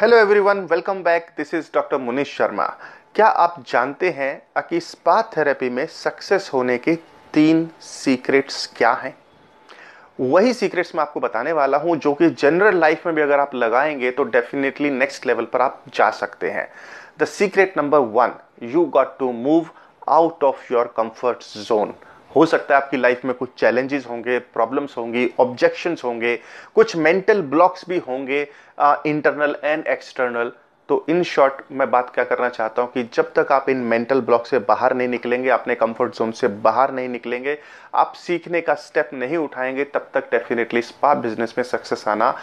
hello everyone welcome back this is doctor Munish Sharma क्या आप जानते हैं कि स्पा थेरेपी में सक्सेस होने के तीन सीक्रेट्स क्या हैं वही सीक्रेट्स मैं आपको बताने वाला हूं जो कि जनरल लाइफ में भी अगर आप लगाएंगे तो डेफिनेटली नेक्स्ट लेवल पर आप जा सकते हैं the secret number one you got to move out of your comfort zone हो सकता है आपकी लाइफ में कुछ चैलेंजेस होंगे प्रॉब्लम्स होंगी ऑब्जेक्शंस होंगे कुछ मेंटल ब्लॉक्स भी होंगे इंटरनल एंड एक्सटर्नल तो इन शॉर्ट मैं बात क्या करना चाहता हूँ कि जब तक आप इन मेंटल ब्लॉक से बाहर नहीं निकलेंगे अपने कंफर्ट जोन से बाहर नहीं निकलेंगे आप सीखने का स्टेप नहीं उठाएंगे तब तक डेफिनेटली स्पा बिजनेस में सक्सेस आना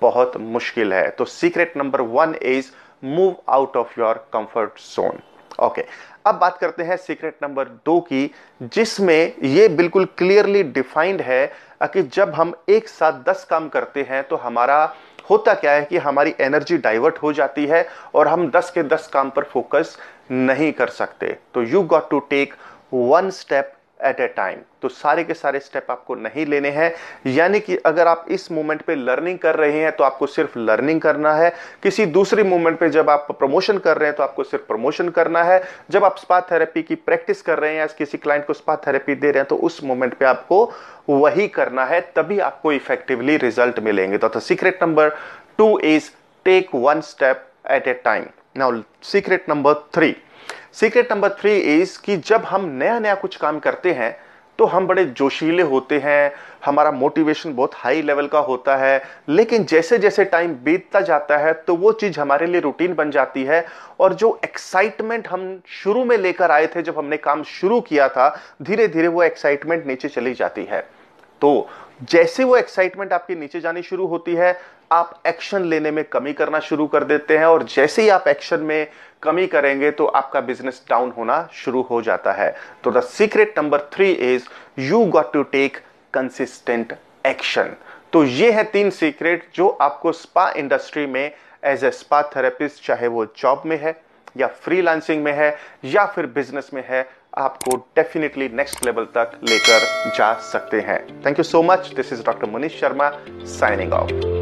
बहुत मुश्किल है तो secret number one is move out of your comfort zone okay अब बात करते हैं सीक्रेट नंबर दो की जिसमें ये बिल्कुल क्लियरली डिफाइंड है कि जब हम एक साथ दस काम करते हैं तो हमारा होता क्या है कि हमारी एनर्जी डाइवर्ट हो जाती है और हम दस के दस काम पर फोकस नहीं कर सकते तो you got to take one step at a time तो सारे के सारे स्टेप आपको नहीं लेने हैं यानी कि अगर आप इस मूवमेंट पे लर्निंग कर रहे हैं तो आपको सिर्फ लर्निंग करना है किसी दूसरी मूवमेंट पे जब आप प्रमोशन कर रहे हैं तो आपको सिर्फ प्रमोशन करना है जब आप स्पा थेरेपी की प्रैक्टिस कर रहे हैं या किसी क्लाइंट को स्पा थेरेपी दे रहे हैं तो उस मूवमेंट पे आपको वही करना है तभी आपको इफेक्टिवली रिजल्ट मिलेंगे तो secret number two is take one step at a time now secret number three secret number three is कि जब हम नया नया कुछ काम करते हैं तो हम बड़े जोशीले होते हैं हमारा मोटिवेशन बहुत हाई लेवल का होता है लेकिन जैसे जैसे टाइम बीतता जाता है तो वो चीज़ हमारे लिए रूटीन बन जाती है और जो एक्साइटमेंट हम शुरू में लेकर आए थे जब हमने काम शुरू किया था धीरे धीरे वो एक्साइटमेंट नीचे चली जाती है तो जैसे वो एक्साइटमेंट आपके नीचे जानी शुरू होती है आप एक्शन लेने में कमी करना शुरू कर देते हैं और जैसे ही आप एक्शन में कमी करेंगे तो आपका बिजनेस डाउन होना शुरू हो जाता है तो the secret number three is you got to take consistent action तो ये है तीन सीक्रेट जो आपको स्पा इंडस्ट्री में एज ए स्पा थेरेपिस्ट चाहे वो जॉब में है या फ्रीलांसिंग में है या फिर बिजनेस में है आपको डेफिनेटली नेक्स्ट लेवल तक लेकर जा सकते हैं thank you so much this is doctor Manish Sharma signing of